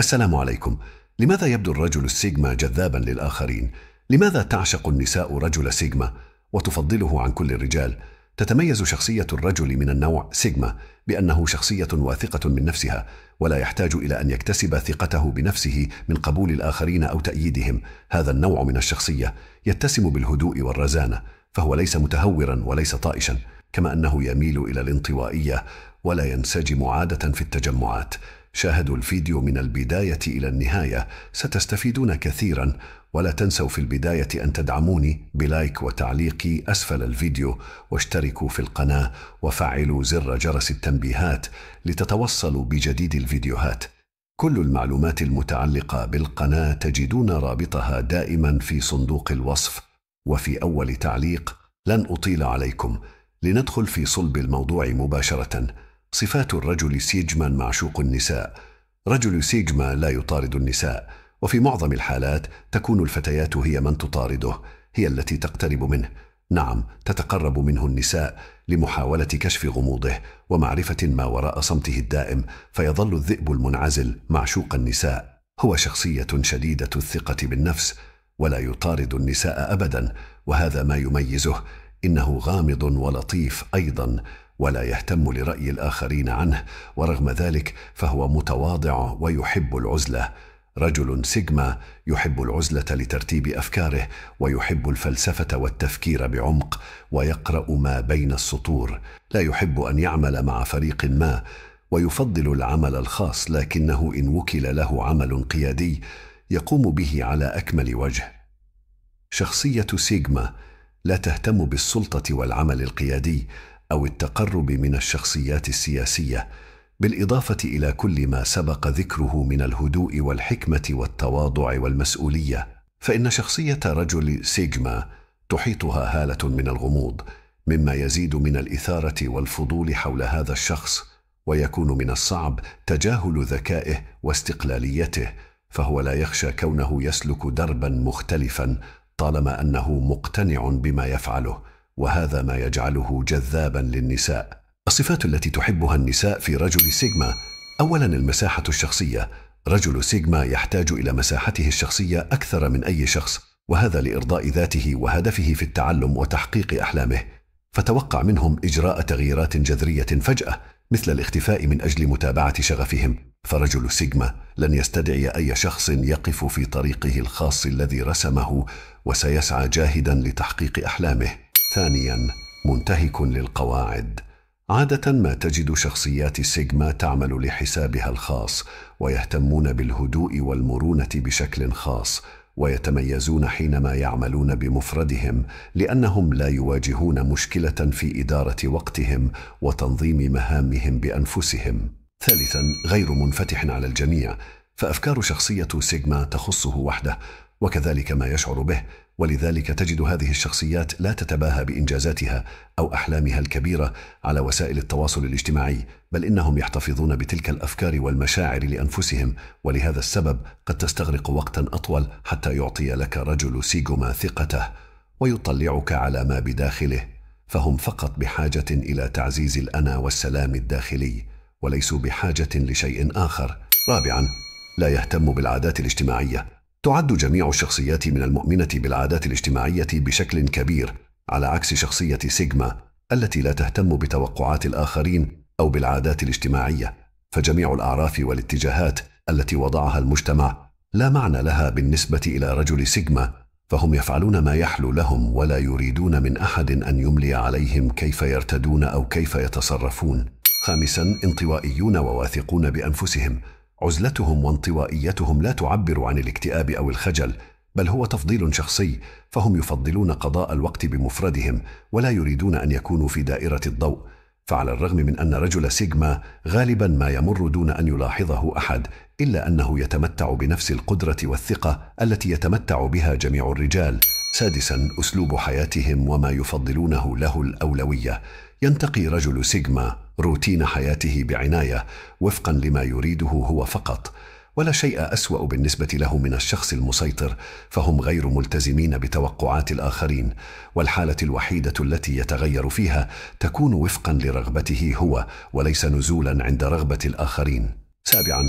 السلام عليكم لماذا يبدو الرجل السيجما جذابا للآخرين؟ لماذا تعشق النساء رجل سيجما وتفضله عن كل الرجال؟ تتميز شخصية الرجل من النوع سيجما بأنه شخصية واثقة من نفسها ولا يحتاج إلى أن يكتسب ثقته بنفسه من قبول الآخرين أو تأييدهم هذا النوع من الشخصية يتسم بالهدوء والرزانة فهو ليس متهورا وليس طائشا كما أنه يميل إلى الانطوائية ولا ينسجم عادة في التجمعات شاهدوا الفيديو من البداية إلى النهاية ستستفيدون كثيرا ولا تنسوا في البداية أن تدعموني بلايك وتعليقي أسفل الفيديو واشتركوا في القناة وفعلوا زر جرس التنبيهات لتتوصلوا بجديد الفيديوهات كل المعلومات المتعلقة بالقناة تجدون رابطها دائما في صندوق الوصف وفي أول تعليق لن أطيل عليكم لندخل في صلب الموضوع مباشرة صفات الرجل سيجما معشوق النساء رجل سيجما لا يطارد النساء وفي معظم الحالات تكون الفتيات هي من تطارده هي التي تقترب منه نعم تتقرب منه النساء لمحاولة كشف غموضه ومعرفة ما وراء صمته الدائم فيظل الذئب المنعزل معشوق النساء هو شخصية شديدة الثقة بالنفس ولا يطارد النساء أبدا وهذا ما يميزه إنه غامض ولطيف أيضا ولا يهتم لرأي الآخرين عنه ورغم ذلك فهو متواضع ويحب العزلة رجل سيجما يحب العزلة لترتيب أفكاره ويحب الفلسفة والتفكير بعمق ويقرأ ما بين السطور لا يحب أن يعمل مع فريق ما ويفضل العمل الخاص لكنه إن وكل له عمل قيادي يقوم به على أكمل وجه شخصية سيجما لا تهتم بالسلطة والعمل القيادي او التقرب من الشخصيات السياسيه بالاضافه الى كل ما سبق ذكره من الهدوء والحكمه والتواضع والمسؤوليه فان شخصيه رجل سيجما تحيطها هاله من الغموض مما يزيد من الاثاره والفضول حول هذا الشخص ويكون من الصعب تجاهل ذكائه واستقلاليته فهو لا يخشى كونه يسلك دربا مختلفا طالما انه مقتنع بما يفعله وهذا ما يجعله جذابا للنساء الصفات التي تحبها النساء في رجل سيجما اولا المساحه الشخصيه رجل سيجما يحتاج الى مساحته الشخصيه اكثر من اي شخص وهذا لارضاء ذاته وهدفه في التعلم وتحقيق احلامه فتوقع منهم اجراء تغييرات جذريه فجاه مثل الاختفاء من اجل متابعه شغفهم فرجل سيجما لن يستدعي اي شخص يقف في طريقه الخاص الذي رسمه وسيسعى جاهدا لتحقيق احلامه ثانيا منتهك للقواعد عادة ما تجد شخصيات سيجما تعمل لحسابها الخاص ويهتمون بالهدوء والمرونة بشكل خاص ويتميزون حينما يعملون بمفردهم لأنهم لا يواجهون مشكلة في إدارة وقتهم وتنظيم مهامهم بأنفسهم. ثالثا غير منفتح على الجميع فأفكار شخصية سيجما تخصه وحده وكذلك ما يشعر به ولذلك تجد هذه الشخصيات لا تتباهى بإنجازاتها أو أحلامها الكبيرة على وسائل التواصل الاجتماعي بل إنهم يحتفظون بتلك الأفكار والمشاعر لأنفسهم ولهذا السبب قد تستغرق وقتا أطول حتى يعطي لك رجل سيجما ثقته ويطلعك على ما بداخله فهم فقط بحاجة إلى تعزيز الأنا والسلام الداخلي وليسوا بحاجة لشيء آخر رابعا لا يهتم بالعادات الاجتماعية تعد جميع الشخصيات من المؤمنة بالعادات الاجتماعية بشكل كبير على عكس شخصية سيجما التي لا تهتم بتوقعات الآخرين أو بالعادات الاجتماعية فجميع الأعراف والاتجاهات التي وضعها المجتمع لا معنى لها بالنسبة إلى رجل سيجما فهم يفعلون ما يحلو لهم ولا يريدون من أحد أن يملي عليهم كيف يرتدون أو كيف يتصرفون خامسا انطوائيون وواثقون بأنفسهم عزلتهم وانطوائيتهم لا تعبر عن الاكتئاب او الخجل بل هو تفضيل شخصي فهم يفضلون قضاء الوقت بمفردهم ولا يريدون ان يكونوا في دائره الضوء فعلى الرغم من ان رجل سيجما غالبا ما يمر دون ان يلاحظه احد الا انه يتمتع بنفس القدره والثقه التي يتمتع بها جميع الرجال سادسا اسلوب حياتهم وما يفضلونه له الاولويه ينتقي رجل سيجما روتين حياته بعنايه وفقا لما يريده هو فقط ولا شيء اسوا بالنسبه له من الشخص المسيطر فهم غير ملتزمين بتوقعات الاخرين والحاله الوحيده التي يتغير فيها تكون وفقا لرغبته هو وليس نزولا عند رغبه الاخرين سابعا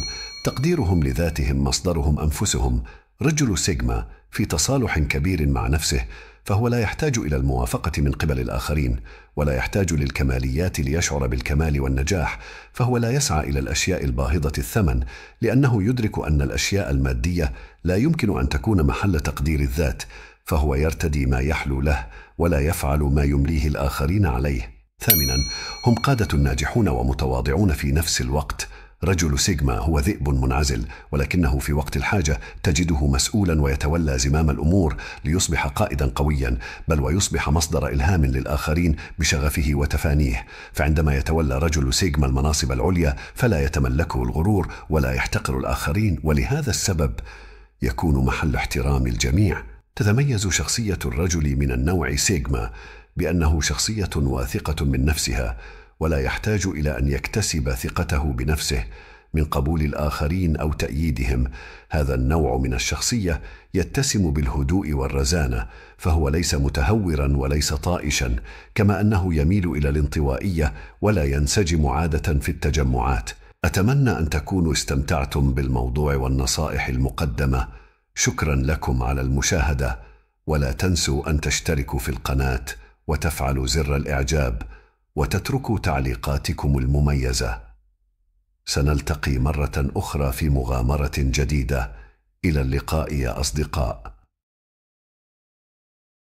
تقديرهم لذاتهم مصدرهم انفسهم رجل سيجما في تصالح كبير مع نفسه فهو لا يحتاج إلى الموافقة من قبل الآخرين ولا يحتاج للكماليات ليشعر بالكمال والنجاح فهو لا يسعى إلى الأشياء الباهظة الثمن لأنه يدرك أن الأشياء المادية لا يمكن أن تكون محل تقدير الذات فهو يرتدي ما يحلو له ولا يفعل ما يمليه الآخرين عليه ثامنا هم قادة ناجحون ومتواضعون في نفس الوقت رجل سيجما هو ذئب منعزل ولكنه في وقت الحاجة تجده مسؤولا ويتولى زمام الأمور ليصبح قائدا قويا بل ويصبح مصدر إلهام للآخرين بشغفه وتفانيه فعندما يتولى رجل سيجما المناصب العليا فلا يتملكه الغرور ولا يحتقر الآخرين ولهذا السبب يكون محل احترام الجميع تتميز شخصية الرجل من النوع سيجما بأنه شخصية واثقة من نفسها ولا يحتاج الى ان يكتسب ثقته بنفسه من قبول الاخرين او تاييدهم هذا النوع من الشخصيه يتسم بالهدوء والرزانه فهو ليس متهورا وليس طائشا كما انه يميل الى الانطوائيه ولا ينسجم عاده في التجمعات اتمنى ان تكونوا استمتعتم بالموضوع والنصائح المقدمه شكرا لكم على المشاهده ولا تنسوا ان تشتركوا في القناه وتفعلوا زر الاعجاب وتتركوا تعليقاتكم المميزه سنلتقي مره اخرى في مغامره جديده الى اللقاء يا اصدقاء